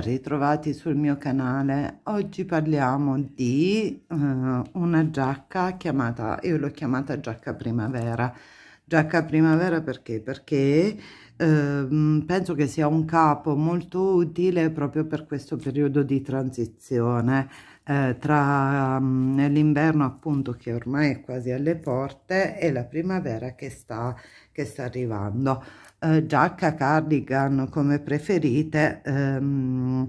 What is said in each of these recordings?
ben ritrovati sul mio canale. Oggi parliamo di uh, una giacca chiamata, io l'ho chiamata giacca primavera. Giacca primavera perché? Perché uh, penso che sia un capo molto utile proprio per questo periodo di transizione uh, tra um, l'inverno appunto che ormai è quasi alle porte e la primavera che sta, che sta arrivando eh, giacca cardigan come preferite ehm,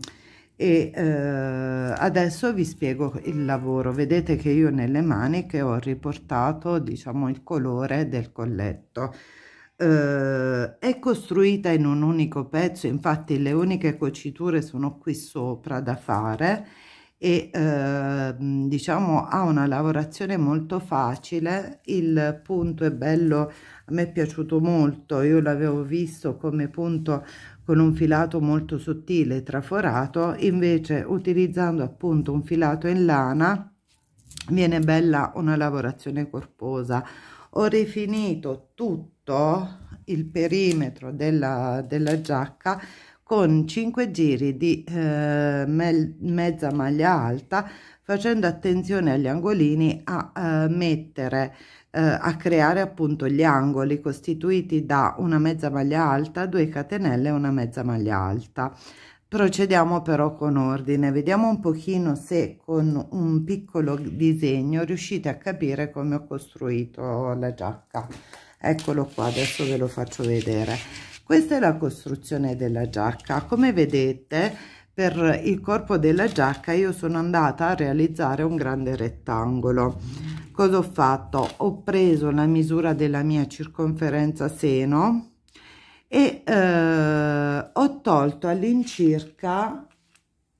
e eh, adesso vi spiego il lavoro vedete che io nelle maniche ho riportato diciamo il colore del colletto eh, è costruita in un unico pezzo infatti le uniche cuciture sono qui sopra da fare e eh, diciamo ha una lavorazione molto facile il punto è bello a me è piaciuto molto io l'avevo visto come punto con un filato molto sottile traforato invece utilizzando appunto un filato in lana viene bella una lavorazione corposa ho rifinito tutto il perimetro della, della giacca con 5 giri di eh, me mezza maglia alta facendo attenzione agli angolini a eh, mettere eh, a creare appunto gli angoli costituiti da una mezza maglia alta, 2 catenelle e una mezza maglia alta. Procediamo però con ordine, vediamo un pochino se con un piccolo disegno riuscite a capire come ho costruito la giacca. Eccolo qua, adesso ve lo faccio vedere questa è la costruzione della giacca come vedete per il corpo della giacca io sono andata a realizzare un grande rettangolo cosa ho fatto ho preso la misura della mia circonferenza seno e eh, ho tolto all'incirca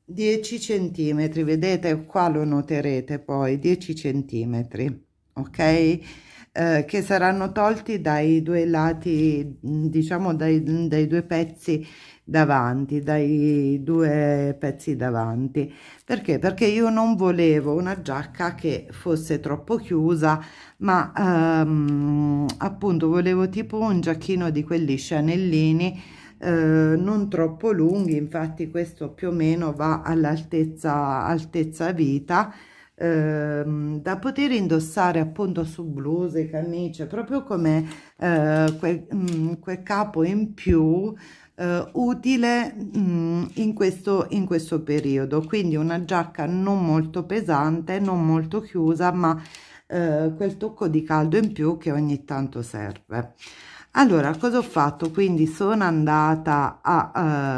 10 centimetri vedete qua lo noterete poi 10 centimetri ok eh, che saranno tolti dai due lati, mm, diciamo dai, mm, dai due pezzi davanti, dai due pezzi davanti. Perché? Perché io non volevo una giacca che fosse troppo chiusa, ma ehm, appunto volevo tipo un giacchino di quelli chanellini eh, non troppo lunghi, infatti questo più o meno va all'altezza altezza vita, Ehm, da poter indossare appunto su bluse, camicie, proprio come eh, quel, mh, mm, quel, capo in più eh, utile mh, mm, in, questo, in questo periodo. Quindi una giacca non molto pesante, non molto chiusa, ma eh, quel tocco di caldo in più che ogni tanto serve allora cosa ho fatto quindi sono andata a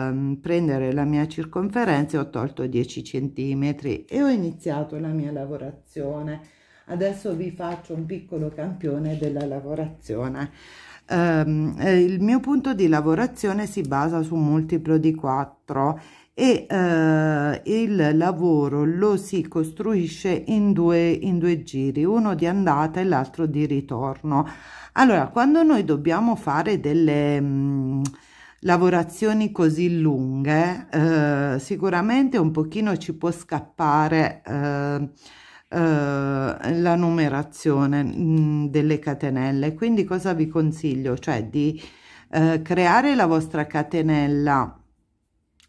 ehm, prendere la mia circonferenza e ho tolto 10 centimetri e ho iniziato la mia lavorazione adesso vi faccio un piccolo campione della lavorazione ehm, eh, il mio punto di lavorazione si basa su un multiplo di 4 e eh, il lavoro lo si costruisce in due, in due giri, uno di andata e l'altro di ritorno. Allora, quando noi dobbiamo fare delle mh, mm, lavorazioni così lunghe, eh, sicuramente un pochino ci può scappare eh, eh la numerazione mh, mm, delle catenelle. Quindi cosa vi consiglio? Cioè di eh, creare la vostra catenella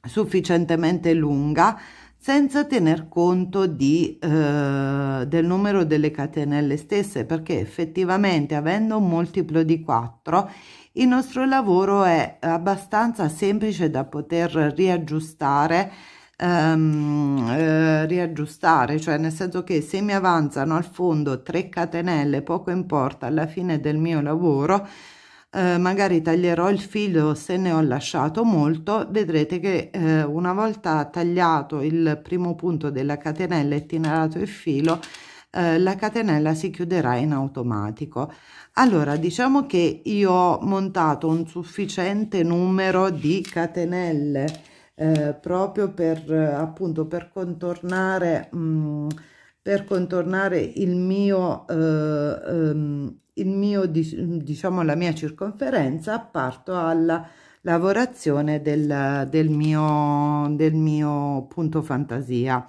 sufficientemente lunga senza tener conto di, eh, del numero delle catenelle stesse perché effettivamente avendo un multiplo di 4 il nostro lavoro è abbastanza semplice da poter riaggiustare ehm, eh, riaggiustare cioè nel senso che se mi avanzano al fondo 3 catenelle poco importa alla fine del mio lavoro eh, magari taglierò il filo se ne ho lasciato molto vedrete che eh, una volta tagliato il primo punto della catenella e tirato il filo eh, la catenella si chiuderà in automatico allora diciamo che io ho montato un sufficiente numero di catenelle eh, proprio per appunto per contornare mh, mm, per contornare il mio, eh, ehm, il mio diciamo la mia circonferenza parto alla lavorazione del, del, mio, del mio punto fantasia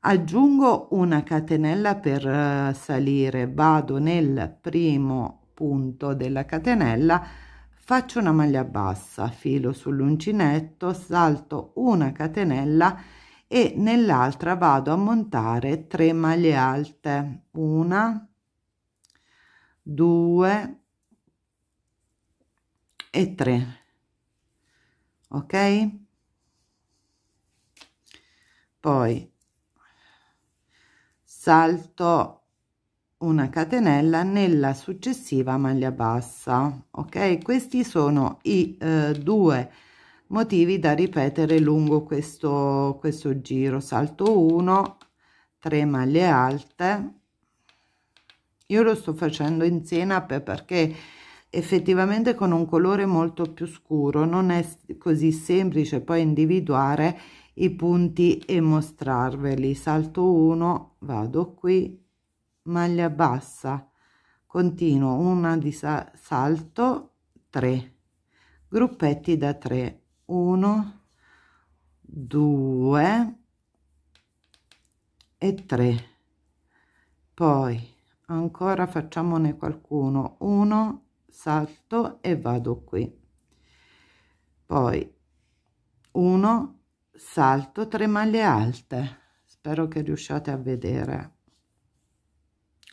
aggiungo una catenella per eh, salire vado nel primo punto della catenella faccio una maglia bassa filo sull'uncinetto salto una catenella e e nell'altra vado a montare 3 maglie alte una 2 e 3 ok poi salto una catenella nella successiva maglia bassa ok questi sono i eh, due motivi da ripetere lungo questo, questo giro salto 1 3 maglie alte io lo sto facendo in senape perché effettivamente con un colore molto più scuro non è così semplice poi individuare i punti e mostrarveli salto 1 vado qui maglia bassa continuo una di salto 3 gruppetti da 3 1 2 e 3 poi ancora facciamone qualcuno 1 salto e vado qui poi 1 salto 3 maglie alte spero che riusciate a vedere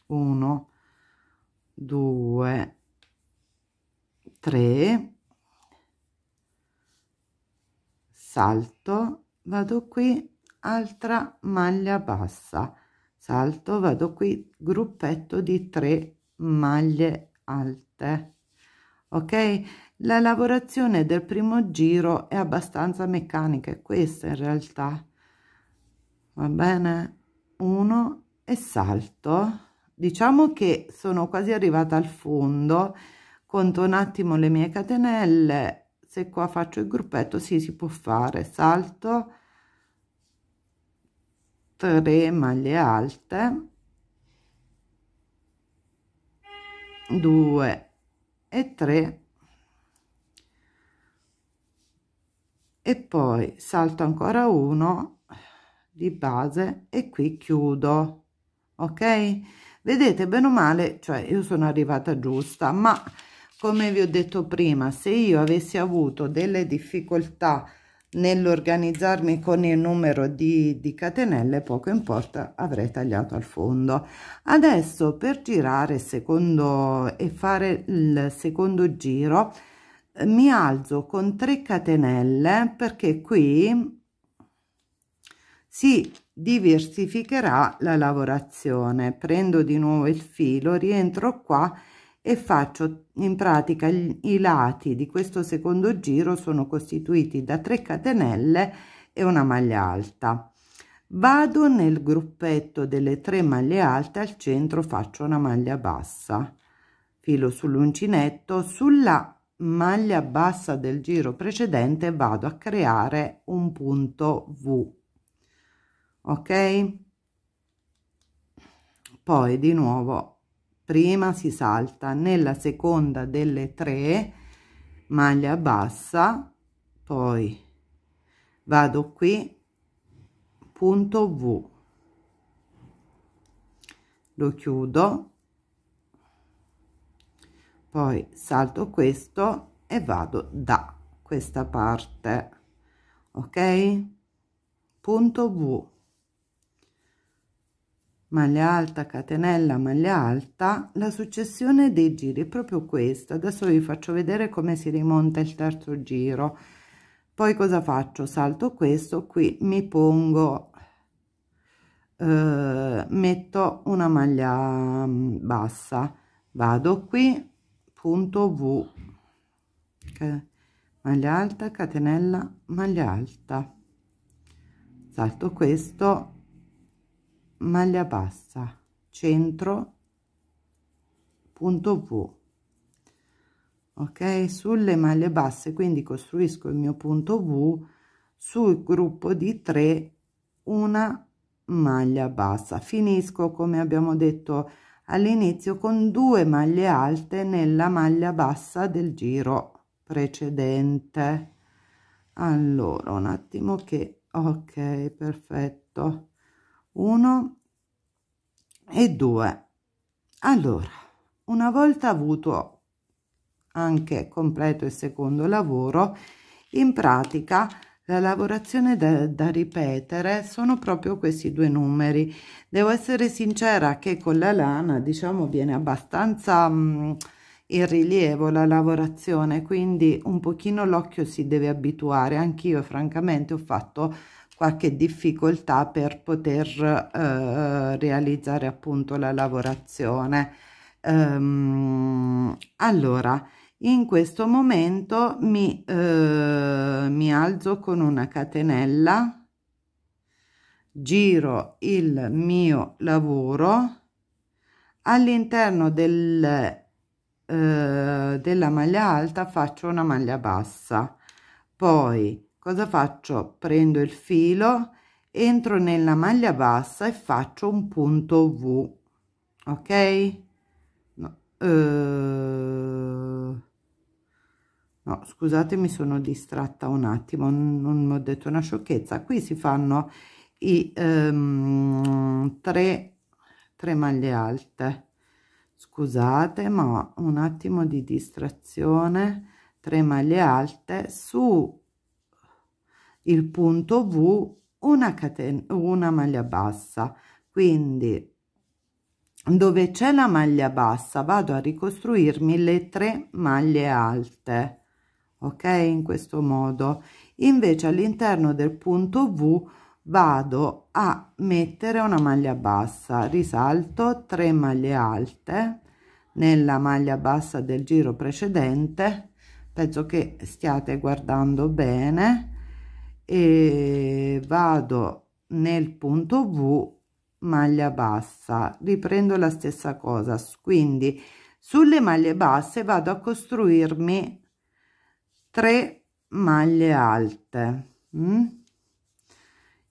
1 2 3 salto vado qui altra maglia bassa salto vado qui gruppetto di 3 maglie alte ok la lavorazione del primo giro è abbastanza meccanica è questa in realtà va bene 1 e salto diciamo che sono quasi arrivata al fondo conto un attimo le mie catenelle se qua faccio il gruppetto sì, si può fare salto 3 maglie alte 2 e 3 e poi salto ancora uno di base e qui chiudo ok vedete bene o male cioè io sono arrivata giusta ma come vi ho detto prima se io avessi avuto delle difficoltà nell'organizzarmi con il numero di, di, catenelle poco importa avrei tagliato al fondo adesso per girare secondo e fare il secondo giro eh, mi alzo con 3 catenelle perché qui si diversificherà la lavorazione prendo di nuovo il filo rientro qua e e faccio in pratica i lati di questo secondo giro sono costituiti da 3 catenelle e una maglia alta vado nel gruppetto delle 3 maglie alte al centro faccio una maglia bassa filo sull'uncinetto sulla maglia bassa del giro precedente vado a creare un punto v ok poi di nuovo prima si salta nella seconda delle tre maglia bassa poi vado qui punto v lo chiudo poi salto questo e vado da questa parte ok punto v maglia alta catenella maglia alta la successione dei giri è proprio questa adesso vi faccio vedere come si rimonta il terzo giro poi cosa faccio salto questo qui mi pongo eh, metto una maglia mm, bassa vado qui punto v okay. maglia alta catenella maglia alta salto questo maglia bassa centro punto v ok sulle maglie basse quindi costruisco il mio punto v sul gruppo di 3 una maglia bassa finisco come abbiamo detto all'inizio con due maglie alte nella maglia bassa del giro precedente allora un attimo che ok perfetto 1 e 2 allora una volta avuto anche completo il secondo lavoro in pratica la lavorazione da, da, ripetere sono proprio questi due numeri devo essere sincera che con la lana diciamo viene abbastanza mh, mm, in rilievo la lavorazione quindi un pochino l'occhio si deve abituare anch'io francamente ho fatto qualche difficoltà per poter eh, realizzare appunto la lavorazione ehm, allora in questo momento mi, eh, mi alzo con una catenella giro il mio lavoro all'interno del, eh, della maglia alta faccio una maglia bassa poi cosa faccio prendo il filo entro nella maglia bassa e faccio un punto v ok no, eh, no scusate mi sono distratta un attimo non ho detto una sciocchezza qui si fanno i ehm, tre, tre maglie alte scusate ma un attimo di distrazione tre maglie alte su il punto v una catena una maglia bassa quindi dove c'è la maglia bassa vado a ricostruirmi le tre maglie alte ok in questo modo invece all'interno del punto v vado a mettere una maglia bassa risalto 3 maglie alte nella maglia bassa del giro precedente penso che stiate guardando bene e vado nel punto v maglia bassa riprendo la stessa cosa quindi sulle maglie basse vado a costruirmi 3 maglie alte mm?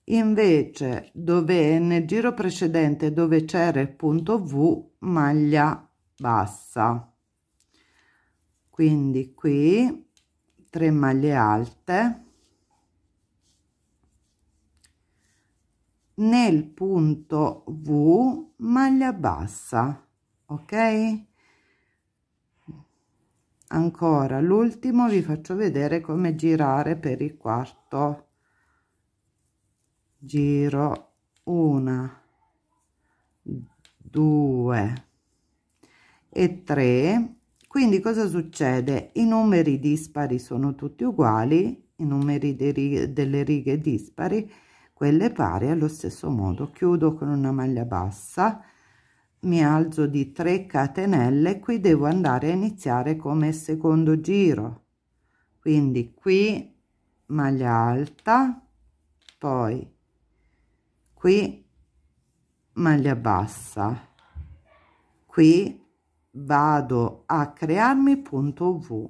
invece dove nel giro precedente dove c'era il punto v maglia bassa quindi qui 3 maglie alte nel punto V maglia bassa, ok? Ancora l'ultimo vi faccio vedere come girare per il quarto giro una, due e tre. Quindi cosa succede? I numeri dispari sono tutti uguali, i numeri delle righe dispari quelle pari allo stesso modo chiudo con una maglia bassa mi alzo di 3 catenelle qui devo andare a iniziare come secondo giro quindi qui maglia alta poi qui maglia bassa qui vado a crearmi punto v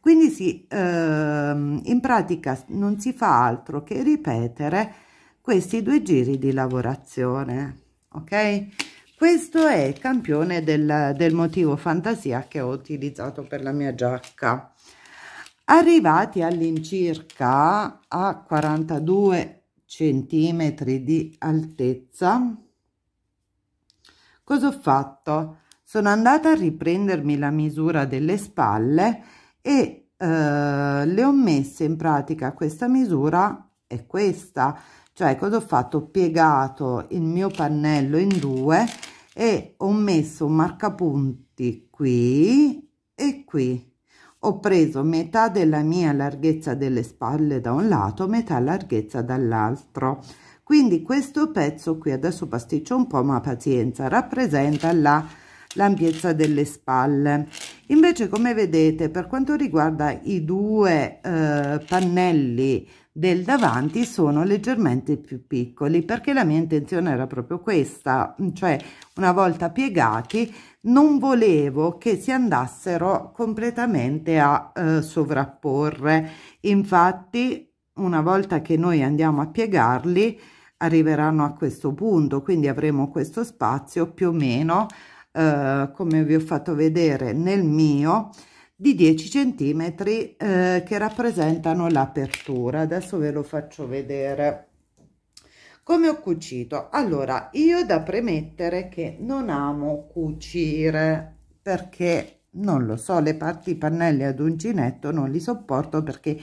quindi si, ehm, in pratica non si fa altro che ripetere questi due giri di lavorazione, ok? Questo è il campione del, del motivo fantasia che ho utilizzato per la mia giacca. Arrivati all'incirca a 42 centimetri di altezza, cosa ho fatto? Sono andata a riprendermi la misura delle spalle e eh, le ho messe in pratica questa misura è questa cioè cosa ho fatto ho piegato il mio pannello in due e ho messo un marcapunti qui e qui ho preso metà della mia larghezza delle spalle da un lato metà larghezza dall'altro quindi questo pezzo qui adesso pasticcio un po ma pazienza rappresenta la l'ampiezza delle spalle Invece come vedete per quanto riguarda i due eh, pannelli del davanti sono leggermente più piccoli perché la mia intenzione era proprio questa, cioè una volta piegati non volevo che si andassero completamente a eh, sovrapporre, infatti una volta che noi andiamo a piegarli arriveranno a questo punto, quindi avremo questo spazio più o meno eh, come vi ho fatto vedere nel mio di 10 centimetri eh, che rappresentano l'apertura adesso ve lo faccio vedere come ho cucito allora io da premettere che non amo cucire perché non lo so le parti pannelli ad uncinetto non li sopporto perché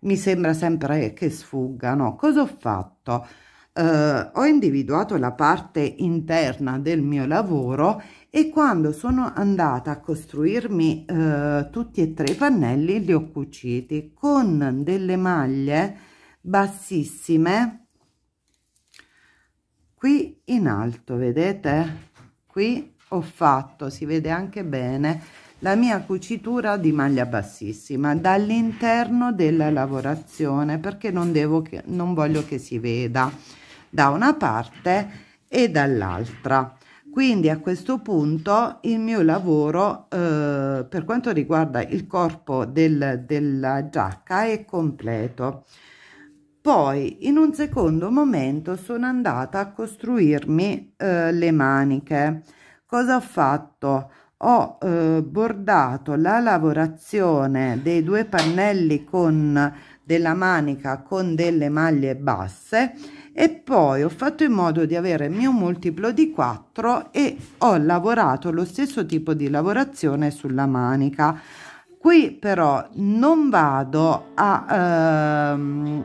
mi sembra sempre che sfuggano cosa ho fatto eh, ho individuato la parte interna del mio lavoro e quando sono andata a costruirmi eh, tutti e tre i pannelli li ho cuciti con delle maglie bassissime qui in alto vedete qui ho fatto si vede anche bene la mia cucitura di maglia bassissima dall'interno della lavorazione perché non devo che non voglio che si veda da una parte e dall'altra. Quindi a questo punto il mio lavoro eh, per quanto riguarda il corpo del, della giacca è completo. Poi in un secondo momento sono andata a costruirmi eh, le maniche. Cosa ho fatto? Ho eh, bordato la lavorazione dei due pannelli con della manica con delle maglie basse e poi ho fatto in modo di avere il mio multiplo di 4 e ho lavorato lo stesso tipo di lavorazione sulla manica qui però non vado a ehm,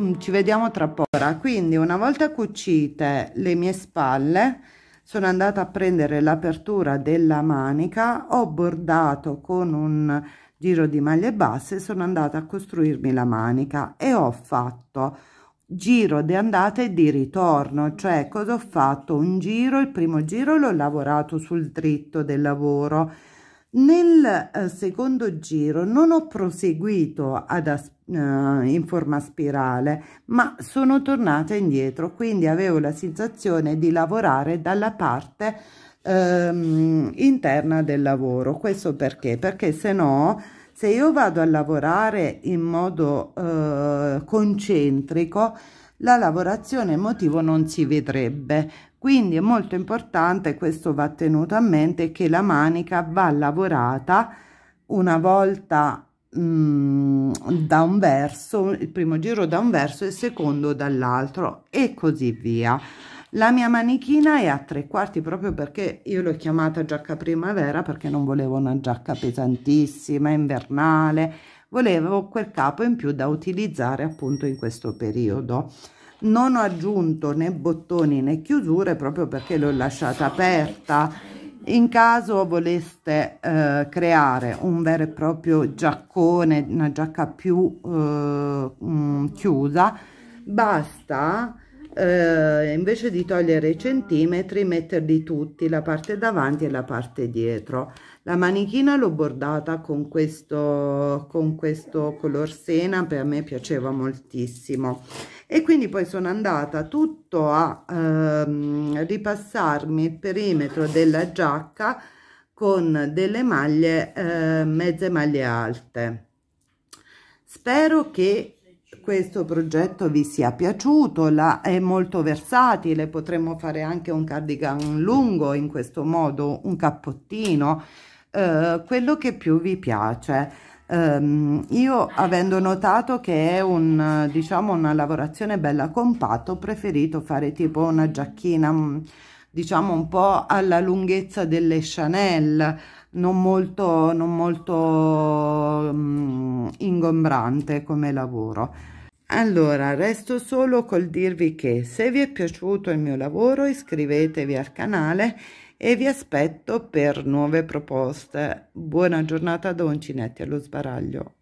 mm, ci vediamo tra poco quindi una volta cucite le mie spalle sono andata a prendere l'apertura della manica ho bordato con un giro di maglie basse sono andata a costruirmi la manica e ho fatto giro di andata e di ritorno cioè cosa ho fatto un giro il primo giro l'ho lavorato sul dritto del lavoro nel eh, secondo giro non ho proseguito ad, eh, in forma spirale ma sono tornata indietro quindi avevo la sensazione di lavorare dalla parte ehm, interna del lavoro. Questo perché? Perché se no, se io vado a lavorare in modo eh, concentrico, la lavorazione emotivo non si vedrebbe. Quindi è molto importante, questo va tenuto a mente, che la manica va lavorata una volta mm, da un verso, il primo giro da un verso e il secondo dall'altro e così via. La mia manichina è a tre quarti proprio perché io l'ho chiamata giacca primavera perché non volevo una giacca pesantissima, invernale, volevo quel capo in più da utilizzare appunto in questo periodo. Non ho aggiunto né bottoni né chiusure proprio perché l'ho lasciata aperta in caso voleste eh, creare un vero e proprio giaccone, una giacca più eh, mh, mm, chiusa, basta eh, invece di togliere i centimetri metterli tutti la parte davanti e la parte dietro la manichina l'ho bordata con questo con questo color sena per me piaceva moltissimo e quindi poi sono andata tutto a ehm, ripassarmi il perimetro della giacca con delle maglie eh, mezze maglie alte spero che questo progetto vi sia piaciuto la, è molto versatile potremmo fare anche un cardigan lungo in questo modo un cappottino eh, quello che più vi piace Um, io avendo notato che è un, diciamo, una lavorazione bella compatta ho preferito fare tipo una giacchina mm, diciamo un po' alla lunghezza delle Chanel non molto, non molto um, ingombrante come lavoro allora resto solo col dirvi che se vi è piaciuto il mio lavoro iscrivetevi al canale e vi aspetto per nuove proposte buona giornata da uncinetti allo sbaraglio